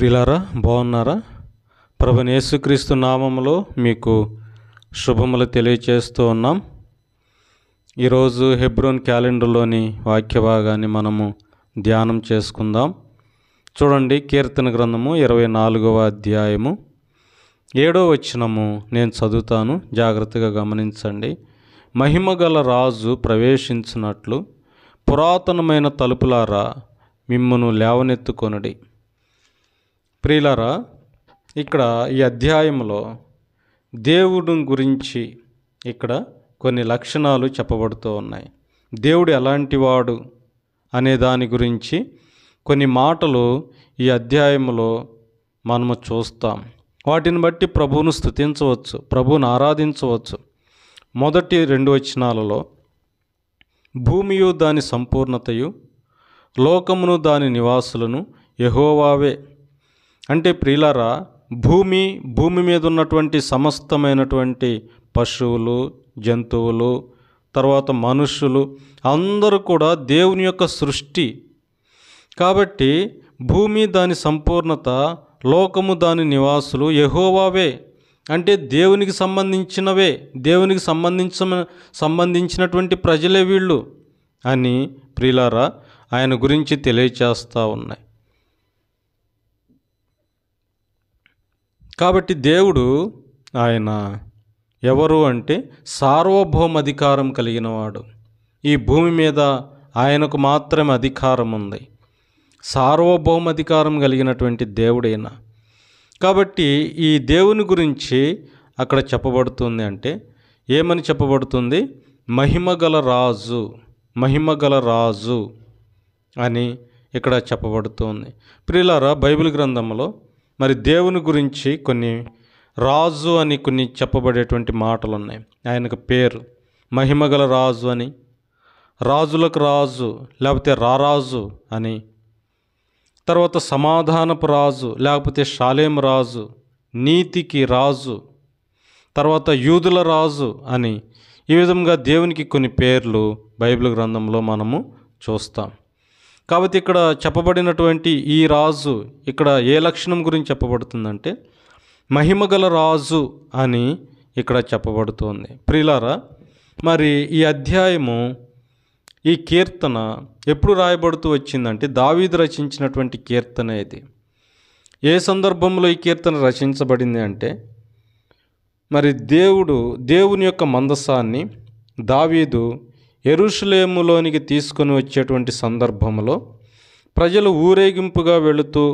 ప్రిలారా బాగున్నారా ప్రభు యేసుక్రీస్తు నామంలో మీకు శుభములు తెలియచేస్తూ ఉన్నాం ఈరోజు హెబ్రోన్ క్యాలెండర్లోని వాక్య భాగాన్ని మనము ధ్యానం చేసుకుందాం చూడండి కీర్తన గ్రంథము ఇరవై నాలుగవ అధ్యాయము ఏడో వచ్చినము నేను చదువుతాను జాగ్రత్తగా గమనించండి మహిమగల రాజు ప్రవేశించినట్లు పురాతనమైన తలుపులారా మిమ్మను లేవనెత్తుకొనడి ప్రియులారా ఇక్కడ ఈ అధ్యాయంలో దేవుడు గురించి ఇక్కడ కొన్ని లక్షణాలు చెప్పబడుతూ ఉన్నాయి దేవుడు ఎలాంటివాడు అనే దాని గురించి కొన్ని మాటలు ఈ అధ్యాయంలో మనము చూస్తాం వాటిని బట్టి ప్రభువును స్థుతించవచ్చు ప్రభువును ఆరాధించవచ్చు మొదటి రెండు వచనాలలో భూమియు దాని సంపూర్ణతయు లోకమును దాని నివాసులను యహోవావే అంటే ప్రియులారా భూమి భూమి మీద ఉన్నటువంటి సమస్తమైనటువంటి పశువులు జంతువులు తర్వాత మనుషులు అందరూ కూడా దేవుని యొక్క సృష్టి కాబట్టి భూమి దాని సంపూర్ణత లోకము దాని నివాసులు యహోవావే అంటే దేవునికి సంబంధించినవే దేవునికి సంబంధించిన సంబంధించినటువంటి ప్రజలే వీళ్ళు అని ప్రిలారా ఆయన గురించి తెలియచేస్తూ ఉన్నాయి కాబట్టి దేవుడు ఆయన ఎవరు అంటే సార్వభౌమ అధికారం కలిగినవాడు ఈ భూమి మీద ఆయనకు మాత్రమే అధికారం ఉంది సార్వభౌమ అధికారం కలిగినటువంటి దేవుడైన కాబట్టి ఈ దేవుని గురించి అక్కడ చెప్పబడుతుంది అంటే ఏమని చెప్పబడుతుంది మహిమగల రాజు మహిమగల రాజు అని ఇక్కడ చెప్పబడుతుంది ప్రిలారా బైబిల్ గ్రంథంలో మరి దేవుని గురించి కొన్ని రాజు అని కొన్ని చెప్పబడేటువంటి మాటలు ఉన్నాయి ఆయనకు పేరు మహిమగల రాజు అని రాజులకు రాజు లేకపోతే రారాజు అని తర్వాత సమాధానపు రాజు లేకపోతే షాలేం రాజు నీతికి రాజు తర్వాత యూదుల రాజు అని ఈ విధంగా దేవునికి కొన్ని పేర్లు బైబిల్ గ్రంథంలో మనము చూస్తాం కాబట్టి ఇక్కడ చెప్పబడినటువంటి ఈ రాజు ఇక్కడ ఏ లక్షణం గురించి చెప్పబడుతుందంటే మహిమగల రాజు అని ఇక్కడ చెప్పబడుతోంది ప్రిలారా మరి ఈ అధ్యాయము ఈ కీర్తన ఎప్పుడు రాయబడుతూ వచ్చిందంటే దావీద్ రచించినటువంటి కీర్తన ఇది ఏ సందర్భంలో ఈ కీర్తన రచించబడింది అంటే మరి దేవుడు దేవుని యొక్క మందసాన్ని దావీదు ఎరుషులేములోనికి తీసుకొని వచ్చేటువంటి సందర్భంలో ప్రజలు ఊరేగింపుగా వెళుతూ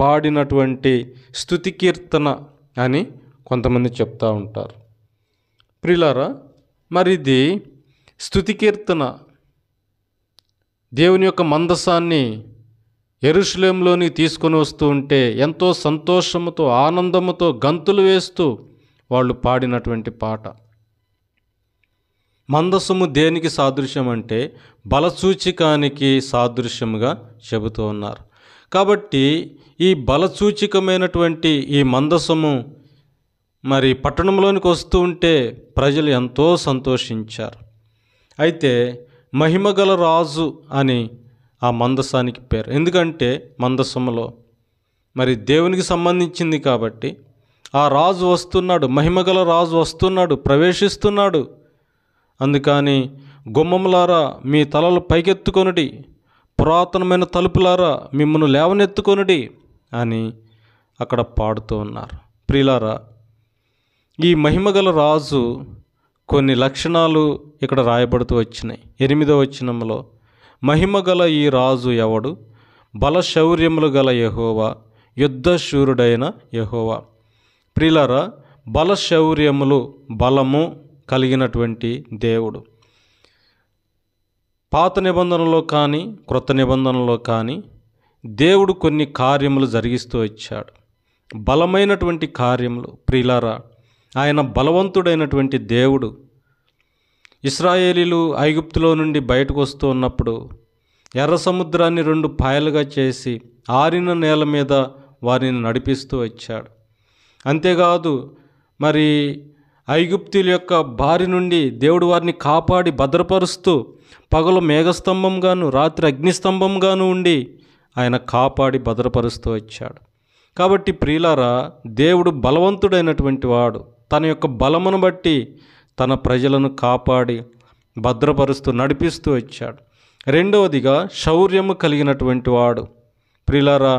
పాడినటువంటి స్థుతి కీర్తన అని కొంతమంది చెప్తూ ఉంటారు ప్రిలారా మరిది స్థుతి కీర్తన దేవుని యొక్క మందసాన్ని ఎరుషులేంలోని తీసుకొని వస్తూ ఉంటే ఎంతో సంతోషముతో ఆనందముతో గంతులు వేస్తూ వాళ్ళు పాడినటువంటి పాట మందసము దేనికి సాదృశ్యం అంటే బలసూచికానికి సాదృశ్యముగా చెబుతూ ఉన్నారు కాబట్టి ఈ బలసూచికమైనటువంటి ఈ మందసము మరి పట్టణంలోనికి వస్తూ ఉంటే ప్రజలు ఎంతో సంతోషించారు అయితే మహిమగల రాజు అని ఆ మందసానికి పేరు ఎందుకంటే మందసములో మరి దేవునికి సంబంధించింది కాబట్టి ఆ రాజు వస్తున్నాడు మహిమగల రాజు వస్తున్నాడు ప్రవేశిస్తున్నాడు అందుకని గుమ్మములారా మీ తలలు పైకెత్తుకొనుడి పురాతనమైన తలుపులారా మిమ్మల్ని లేవనెత్తుకొనుడి అని అక్కడ పాడుతూ ఉన్నారు ప్రియులారా ఈ మహిమగల రాజు కొన్ని లక్షణాలు ఇక్కడ రాయబడుతూ వచ్చినాయి ఎనిమిదవ మహిమ మహిమగల ఈ రాజు ఎవడు బలశౌర్యములు గల యహోవా యుద్ధశూరుడైన యహోవా ప్రిలరా బలశౌర్యములు బలము కలిగినటువంటి దేవుడు పాత నిబంధనలో కానీ క్రొత్త నిబంధనలో కానీ దేవుడు కొన్ని కార్యములు జరిగిస్తూ వచ్చాడు బలమైనటువంటి కార్యములు ప్రిలారా ఆయన బలవంతుడైనటువంటి దేవుడు ఇస్రాయేలీలు ఐగుప్తులో నుండి బయటకు వస్తూ ఉన్నప్పుడు ఎర్ర సముద్రాన్ని రెండు పాయలుగా చేసి ఆరిన నేల మీద వారిని నడిపిస్తూ వచ్చాడు అంతేకాదు మరి ఐగుప్తుల యొక్క బారి నుండి దేవుడు వారిని కాపాడి భద్రపరుస్తూ పగలు మేఘస్తంభంగాను రాత్రి అగ్నిస్తంభంగాను ఉండి ఆయన కాపాడి భద్రపరుస్తూ వచ్చాడు కాబట్టి ప్రియులారా దేవుడు బలవంతుడైనటువంటి వాడు తన యొక్క బలమును బట్టి తన ప్రజలను కాపాడి భద్రపరుస్తూ నడిపిస్తూ వచ్చాడు రెండవదిగా శౌర్యము కలిగినటువంటి వాడు ప్రిలారా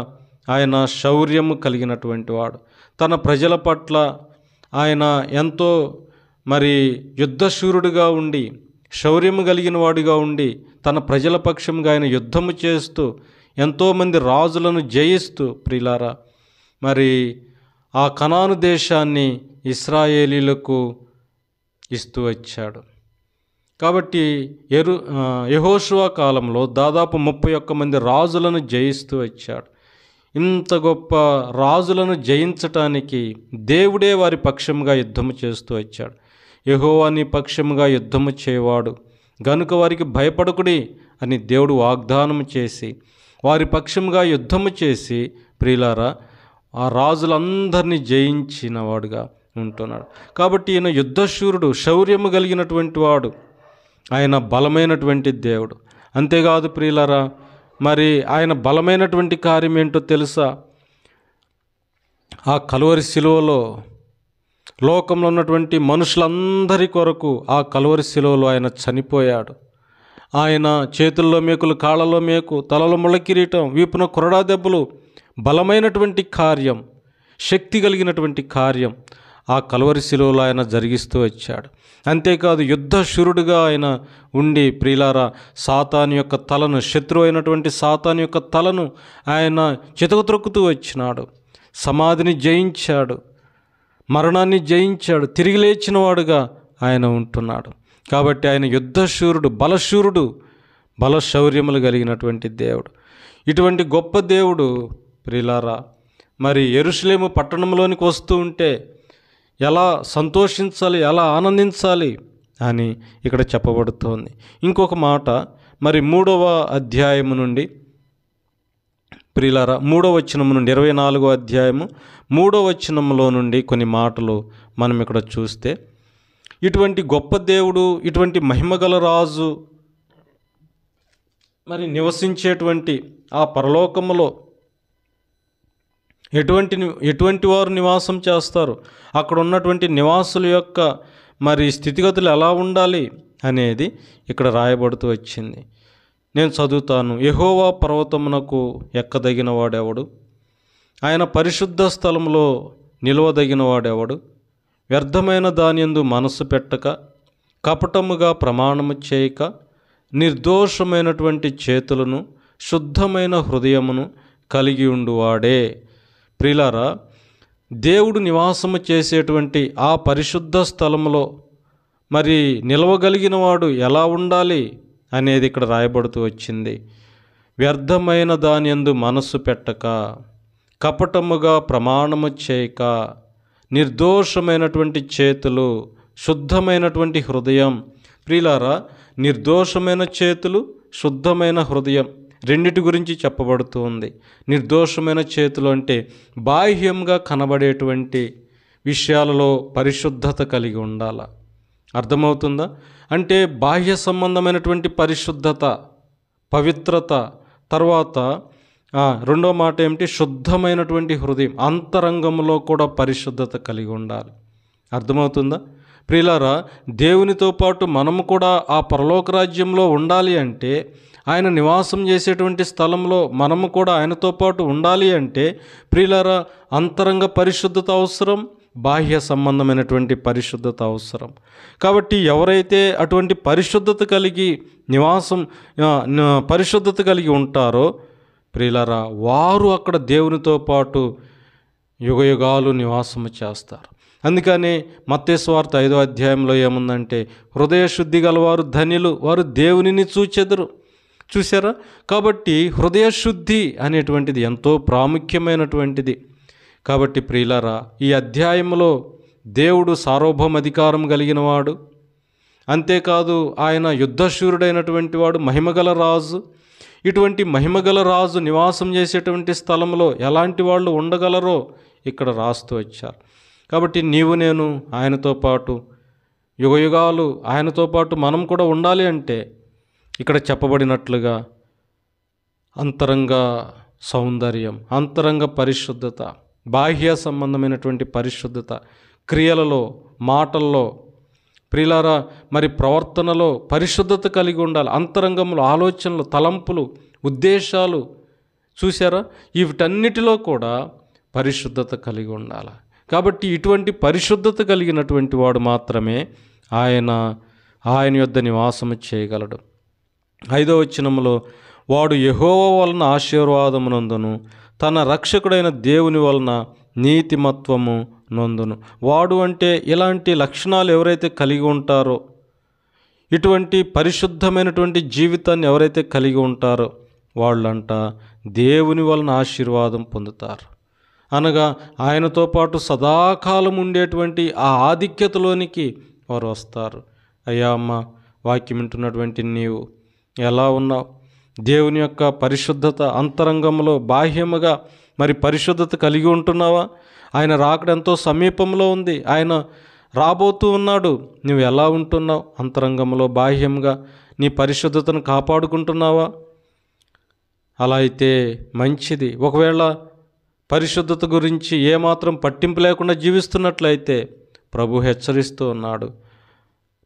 ఆయన శౌర్యము కలిగినటువంటి వాడు తన ప్రజల పట్ల ఆయన ఎంతో మరి యుద్ధశూరుడుగా ఉండి శౌర్యము కలిగిన వాడుగా ఉండి తన ప్రజల పక్షంగా ఆయన యుద్ధము చేస్తూ ఎంతోమంది రాజులను జయిస్తూ ప్రిలారా మరి ఆ కణాను దేశాన్ని ఇస్రాయేలీలకు ఇస్తూ వచ్చాడు కాబట్టి ఎరు యహోషువా కాలంలో దాదాపు ముప్పై ఒక్క మంది రాజులను జయిస్తూ వచ్చాడు ఇంత గొప్ప రాజులను జయించటానికి దేవుడే వారి పక్షముగా యుద్ధము చేస్తూ వచ్చాడు యహోవాని పక్షముగా యుద్ధము చేయవాడు గనుక వారికి భయపడకుడి అని దేవుడు వాగ్దానం చేసి వారి పక్షముగా యుద్ధము చేసి ప్రియులారా ఆ రాజులందరినీ జయించినవాడుగా ఉంటున్నాడు కాబట్టి ఈయన యుద్ధశూరుడు శౌర్యము కలిగినటువంటి వాడు ఆయన బలమైనటువంటి దేవుడు అంతేకాదు ప్రియులరా మరి ఆయన బలమైనటువంటి కార్యం ఏంటో తెలుసా ఆ కలువరి శిలువలో లోకంలో ఉన్నటువంటి మనుషులందరి కొరకు ఆ కలువరి శిలువలో ఆయన చనిపోయాడు ఆయన చేతుల్లో మేకులు కాళ్ళలో మేకు తలలో ముళ్ళకిరీటం వీపున కొరడా దెబ్బలు బలమైనటువంటి కార్యం శక్తి కలిగినటువంటి కార్యం ఆ కలవరి ఆయన జరిగిస్తూ వచ్చాడు అంతేకాదు యుద్ధశురుడుగా ఆయన ఉండి ప్రియులారా సాతాన్ యొక్క తలను శత్రువు అయినటువంటి సాతాన్ యొక్క తలను ఆయన చితకుతొక్కుతూ వచ్చినాడు సమాధిని జయించాడు మరణాన్ని జయించాడు తిరిగి లేచిన వాడుగా ఆయన ఉంటున్నాడు కాబట్టి ఆయన యుద్ధశూరుడు బలశూరుడు బలశౌర్యములు కలిగినటువంటి దేవుడు ఇటువంటి గొప్ప దేవుడు ప్రిలారా మరి ఎరుసలేము పట్టణంలోనికి వస్తూ ఉంటే ఎలా సంతోషించాలి ఎలా ఆనందించాలి అని ఇక్కడ చెప్పబడుతోంది ఇంకొక మాట మరి మూడవ అధ్యాయము నుండి ప్రియులారా మూడో వచనము నుండి ఇరవై నాలుగో అధ్యాయము మూడవ వచనంలో నుండి కొన్ని మాటలు మనం ఇక్కడ చూస్తే ఇటువంటి గొప్ప దేవుడు ఇటువంటి మహిమగల రాజు మరి నివసించేటువంటి ఆ పరలోకములో ఎటువంటి ఎటువంటి వారు నివాసం చేస్తారు అక్కడ ఉన్నటువంటి నివాసుల యొక్క మరి స్థితిగతులు ఎలా ఉండాలి అనేది ఇక్కడ రాయబడుతూ వచ్చింది నేను చదువుతాను యహోవా పర్వతమునకు ఎక్కదగిన వాడెవడు ఆయన పరిశుద్ధ స్థలంలో నిలవదగిన వాడెవడు వ్యర్థమైన దానియందు మనసు పెట్టక కపటముగా ప్రమాణము చేయక నిర్దోషమైనటువంటి చేతులను శుద్ధమైన హృదయమును కలిగి ఉండువాడే ప్రియులారా దేవుడు నివాసము చేసేటువంటి ఆ పరిశుద్ధ స్థలంలో మరి నిలవగలిగిన వాడు ఎలా ఉండాలి అనేది ఇక్కడ రాయబడుతూ వచ్చింది వ్యర్థమైన దాని ఎందు మనస్సు పెట్టక కపటముగా ప్రమాణము చేయక నిర్దోషమైనటువంటి చేతులు శుద్ధమైనటువంటి హృదయం ప్రియులారా నిర్దోషమైన చేతులు శుద్ధమైన హృదయం రెండిటి గురించి చెప్పబడుతుంది నిర్దోషమైన చేతులు అంటే బాహ్యంగా కనబడేటువంటి విషయాలలో పరిశుద్ధత కలిగి ఉండాల అర్థమవుతుందా అంటే బాహ్య సంబంధమైనటువంటి పరిశుద్ధత పవిత్రత తర్వాత రెండో మాట ఏమిటి శుద్ధమైనటువంటి హృదయం అంతరంగంలో కూడా పరిశుద్ధత కలిగి ఉండాలి అర్థమవుతుందా ప్రియులారా దేవునితో పాటు మనము కూడా ఆ పరలోక రాజ్యంలో ఉండాలి అంటే ఆయన నివాసం చేసేటువంటి స్థలంలో మనము కూడా ఆయనతో పాటు ఉండాలి అంటే ప్రియులర అంతరంగ పరిశుద్ధత అవసరం బాహ్య సంబంధమైనటువంటి పరిశుద్ధత అవసరం కాబట్టి ఎవరైతే అటువంటి పరిశుద్ధత కలిగి నివాసం పరిశుద్ధత కలిగి ఉంటారో ప్రియులరా వారు అక్కడ దేవునితో పాటు యుగయుగాలు నివాసము చేస్తారు అందుకని మత్తేశ్వార్త ఐదో అధ్యాయంలో ఏముందంటే హృదయ శుద్ధి గలవారు ధనిలు వారు దేవునిని చూచెదరు చూసారా కాబట్టి హృదయశుద్ధి అనేటువంటిది ఎంతో ప్రాముఖ్యమైనటువంటిది కాబట్టి ప్రియులారా ఈ అధ్యాయంలో దేవుడు సార్వభౌమ అధికారం కలిగినవాడు అంతేకాదు ఆయన యుద్ధశూరుడైనటువంటి వాడు మహిమగల రాజు ఇటువంటి మహిమగల రాజు నివాసం చేసేటువంటి స్థలంలో ఎలాంటి వాళ్ళు ఉండగలరో ఇక్కడ రాస్తూ వచ్చారు కాబట్టి నీవు నేను ఆయనతో పాటు యుగయుగాలు ఆయనతో పాటు మనం కూడా ఉండాలి అంటే ఇక్కడ చెప్పబడినట్లుగా అంతరంగ సౌందర్యం అంతరంగ పరిశుద్ధత బాహ్య సంబంధమైనటువంటి పరిశుద్ధత క్రియలలో మాటల్లో ప్రిలార మరి ప్రవర్తనలో పరిశుద్ధత కలిగి ఉండాలి అంతరంగంలో ఆలోచనలు తలంపులు ఉద్దేశాలు చూసారా వీటన్నిటిలో కూడా పరిశుద్ధత కలిగి ఉండాలి కాబట్టి ఇటువంటి పరిశుద్ధత కలిగినటువంటి వాడు మాత్రమే ఆయన ఆయన యొద్ద నివాసము చేయగలడు ఐదో వచనంలో వాడు యహోవ వలన ఆశీర్వాదము నందును తన రక్షకుడైన దేవుని వలన నీతిమత్వము నందును వాడు అంటే ఇలాంటి లక్షణాలు ఎవరైతే కలిగి ఉంటారో ఇటువంటి పరిశుద్ధమైనటువంటి జీవితాన్ని ఎవరైతే కలిగి ఉంటారో వాళ్ళంట దేవుని వలన ఆశీర్వాదం పొందుతారు అనగా ఆయనతో పాటు సదాకాలం ఉండేటువంటి ఆ ఆధిక్యతలోనికి వారు వస్తారు అయ్యా అమ్మ వాక్యం వింటున్నటువంటి నీవు ఎలా ఉన్నావు దేవుని యొక్క పరిశుద్ధత అంతరంగంలో బాహ్యముగా మరి పరిశుద్ధత కలిగి ఉంటున్నావా ఆయన రాకడంతో సమీపంలో ఉంది ఆయన రాబోతూ ఉన్నాడు నువ్వు ఎలా ఉంటున్నావు అంతరంగంలో బాహ్యంగా నీ పరిశుద్ధతను కాపాడుకుంటున్నావా అలా అయితే మంచిది ఒకవేళ పరిశుద్ధత గురించి ఏమాత్రం పట్టింపు లేకుండా జీవిస్తున్నట్లయితే ప్రభు హెచ్చరిస్తూ ఉన్నాడు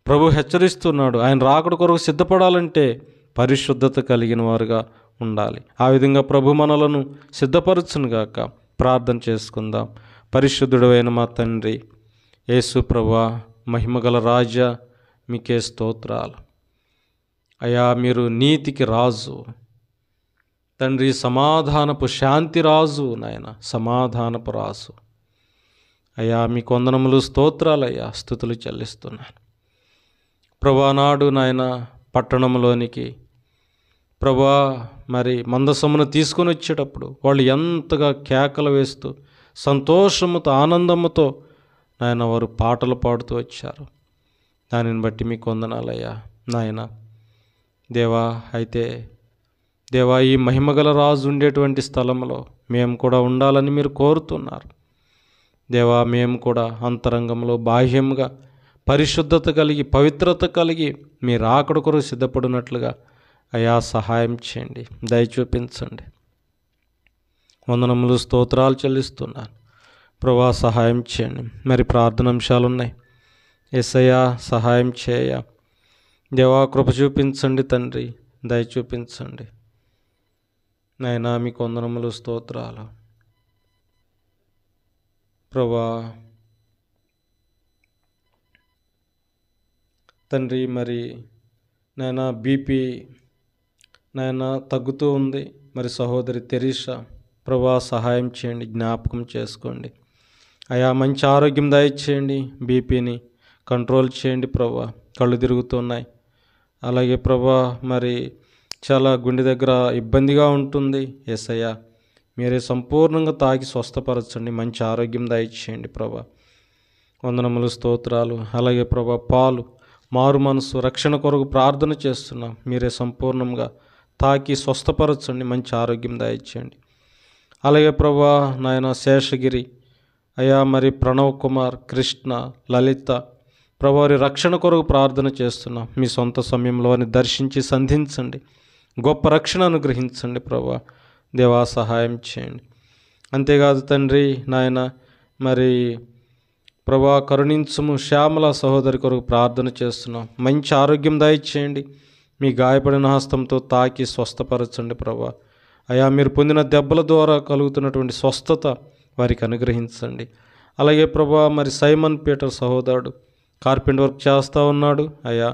ప్రభు హెచ్చరిస్తున్నాడు ఆయన రాకడ కొరకు సిద్ధపడాలంటే పరిశుద్ధత కలిగిన వారుగా ఉండాలి ఆ విధంగా ప్రభు మనలను సిద్ధపరచునుగాక ప్రార్థన చేసుకుందాం పరిశుద్ధుడైన మా తండ్రి యేసు ప్రభా మహిమగల రాజా మీకే స్తోత్రాలు అయా మీరు నీతికి రాజు తండ్రి సమాధానపు శాంతి రాజు నాయన సమాధానపు రాజు అయ్యా మీ కొందనములు స్తోత్రాలయ్యా స్థుతులు చెల్లిస్తున్నాను ప్రభానాడు నాయన పట్టణంలోనికి ప్రభా మరి మందసమును తీసుకొని వచ్చేటప్పుడు వాళ్ళు ఎంతగా కేకలు వేస్తూ సంతోషముతో ఆనందముతో నాయన వారు పాటలు పాడుతూ వచ్చారు దానిని బట్టి మీకు వందనాలయ్యా నాయన దేవా అయితే దేవా ఈ మహిమగల రాజు ఉండేటువంటి స్థలంలో మేము కూడా ఉండాలని మీరు కోరుతున్నారు దేవా మేము కూడా అంతరంగంలో బాహ్యంగా పరిశుద్ధత కలిగి పవిత్రత కలిగి మీరు ఆకడ కొరకు సిద్ధపడినట్లుగా అయా సహాయం చేయండి దయ చూపించండి వందనములు స్తోత్రాలు చెల్లిస్తున్నాను ప్రభా సహాయం చేయండి మరి ప్రార్థన అంశాలు ఉన్నాయి ఎస్ఐయా సహాయం చేయ దేవా కృప చూపించండి తండ్రి దయ చూపించండి నైనా మీకు వందనములు స్తోత్రాలు ప్రభా తండ్రి మరి నైనా బీపీ నాయన తగ్గుతూ ఉంది మరి సహోదరి తెరీషా ప్రభా సహాయం చేయండి జ్ఞాపకం చేసుకోండి అయా మంచి ఆరోగ్యం దయచేయండి బీపీని కంట్రోల్ చేయండి ప్రభా కళ్ళు తిరుగుతున్నాయి అలాగే ప్రభా మరి చాలా గుండె దగ్గర ఇబ్బందిగా ఉంటుంది ఎస్ఐయా మీరే సంపూర్ణంగా తాకి స్వస్థపరచండి మంచి ఆరోగ్యం దయచేయండి ప్రభా వందనములు స్తోత్రాలు అలాగే ప్రభా పాలు మారు మనసు రక్షణ కొరకు ప్రార్థన చేస్తున్నాం మీరే సంపూర్ణంగా తాకి స్వస్థపరచండి మంచి ఆరోగ్యం దాయిచ్చేయండి అలాగే ప్రభా నాయన శేషగిరి అయ్యా మరి ప్రణవ్ కుమార్ కృష్ణ లలిత ప్రభావారి రక్షణ కొరకు ప్రార్థన చేస్తున్నాం మీ సొంత సమయంలో అని దర్శించి సంధించండి గొప్ప రక్షణ అనుగ్రహించండి ప్రభా దేవా సహాయం చేయండి అంతేకాదు తండ్రి నాయన మరి ప్రభా కరుణించము శ్యామల సహోదరి కొరకు ప్రార్థన చేస్తున్నాం మంచి ఆరోగ్యం దాయిచ్చేయండి మీ గాయపడిన హస్తంతో తాకి స్వస్థపరచండి ప్రభా అయా మీరు పొందిన దెబ్బల ద్వారా కలుగుతున్నటువంటి స్వస్థత వారికి అనుగ్రహించండి అలాగే ప్రభా మరి సైమన్ పీటర్ సహోదరుడు కార్పెంట్ వర్క్ చేస్తూ ఉన్నాడు అయ్యా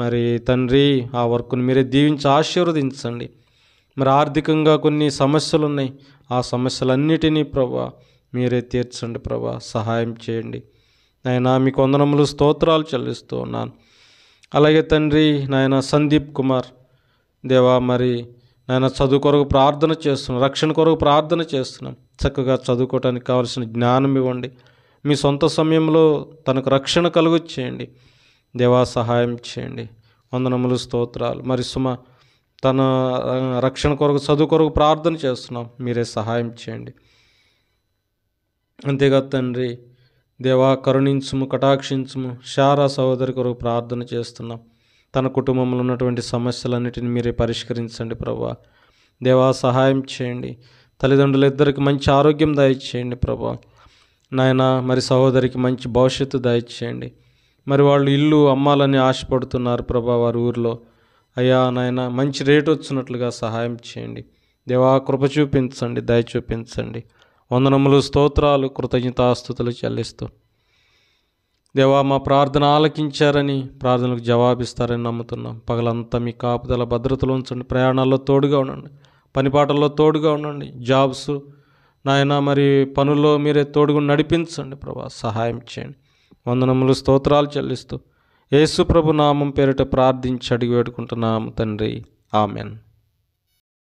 మరి తండ్రి ఆ వర్క్ను మీరే దీవించి ఆశీర్వదించండి మరి ఆర్థికంగా కొన్ని సమస్యలు ఉన్నాయి ఆ సమస్యలన్నిటినీ ప్రభా మీరే తీర్చండి ప్రభా సహాయం చేయండి నేను మీ కొందనములు స్తోత్రాలు చెల్లిస్తూ ఉన్నాను అలాగే తండ్రి నాయన సందీప్ కుమార్ దేవా మరి నాయన చదువు కొరకు ప్రార్థన చేస్తున్నాం రక్షణ కొరకు ప్రార్థన చేస్తున్నాం చక్కగా చదువుకోవటానికి కావాల్సిన జ్ఞానం ఇవ్వండి మీ సొంత సమయంలో తనకు రక్షణ కలుగు చేయండి దేవా సహాయం చేయండి వందనములు స్తోత్రాలు మరి సుమ తన రక్షణ కొరకు చదువు కొరకు ప్రార్థన చేస్తున్నాం మీరే సహాయం చేయండి అంతేగా తండ్రి దేవా కరుణించుము కటాక్షించుము శారా సహోదరి కొరకు ప్రార్థన చేస్తున్నాం తన కుటుంబంలో ఉన్నటువంటి సమస్యలన్నిటిని మీరే పరిష్కరించండి ప్రభా దేవా సహాయం చేయండి తల్లిదండ్రులిద్దరికి మంచి ఆరోగ్యం దయచేయండి ప్రభా నాయన మరి సహోదరికి మంచి భవిష్యత్తు దయచేయండి మరి వాళ్ళు ఇల్లు అమ్మాలని ఆశపడుతున్నారు ప్రభా వారి ఊరిలో అయ్యా నాయన మంచి రేటు వచ్చినట్లుగా సహాయం చేయండి దేవా కృప చూపించండి దయ చూపించండి వందనములు స్తోత్రాలు కృతజ్ఞతాస్థుతులు చెల్లిస్తూ దేవా మా ప్రార్థన ఆలకించారని ప్రార్థనలకు జవాబిస్తారని నమ్ముతున్నాం పగలంతా మీ కాపుదల భద్రతలో ఉంచండి ప్రయాణాల్లో తోడుగా ఉండండి పనిపాటల్లో తోడుగా ఉండండి జాబ్స్ నాయన మరి పనుల్లో మీరే తోడుగా నడిపించండి ప్రభా సహాయం చేయండి వందనములు స్తోత్రాలు చెల్లిస్తూ యేసు ప్రభు నామం పేరిట ప్రార్థించి అడిగి పెట్టుకుంటున్నాము తండ్రి ఆమెన్